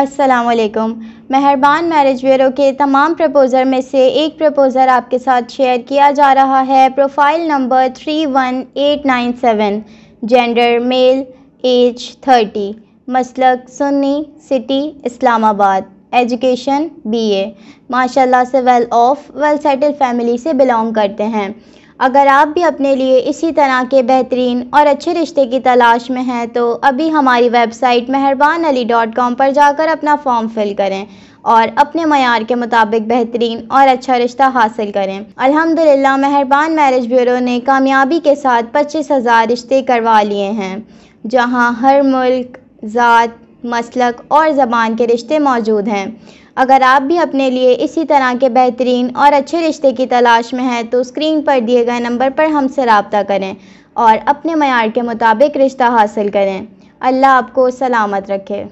असलकम मेहरबान marriage bureau के तमाम प्रपोज़र में से एक प्रपोज़ल आपके साथ शेयर किया जा रहा है profile number three one eight nine seven gender male age thirty मसलक Sunni city Islamabad education B माशाल्लाह से well off well settle family से बिलोंग करते हैं अगर आप भी अपने लिए इसी तरह के बेहतरीन और अच्छे रिश्ते की तलाश में हैं तो अभी हमारी वेबसाइट मेहरबान अली डॉट कॉम पर जाकर अपना फॉर्म फिल करें और अपने मैार के मुताबिक बेहतरीन और अच्छा रिश्ता हासिल करें अल्हम्दुलिल्लाह मेहरबान मैरिज ब्यूरो ने कामयाबी के साथ पच्चीस हज़ार रिश्ते करवा लिए हैं जहां हर मुल्क ज़ात मसलक और ज़बान के रिश्ते मौजूद हैं अगर आप भी अपने लिए इसी तरह के बेहतरीन और अच्छे रिश्ते की तलाश में हैं तो स्क्रीन पर दिए गए नंबर पर हमसे रबता करें और अपने मैार के मुताबिक रिश्ता हासिल करें अल्लाह आपको सलामत रखे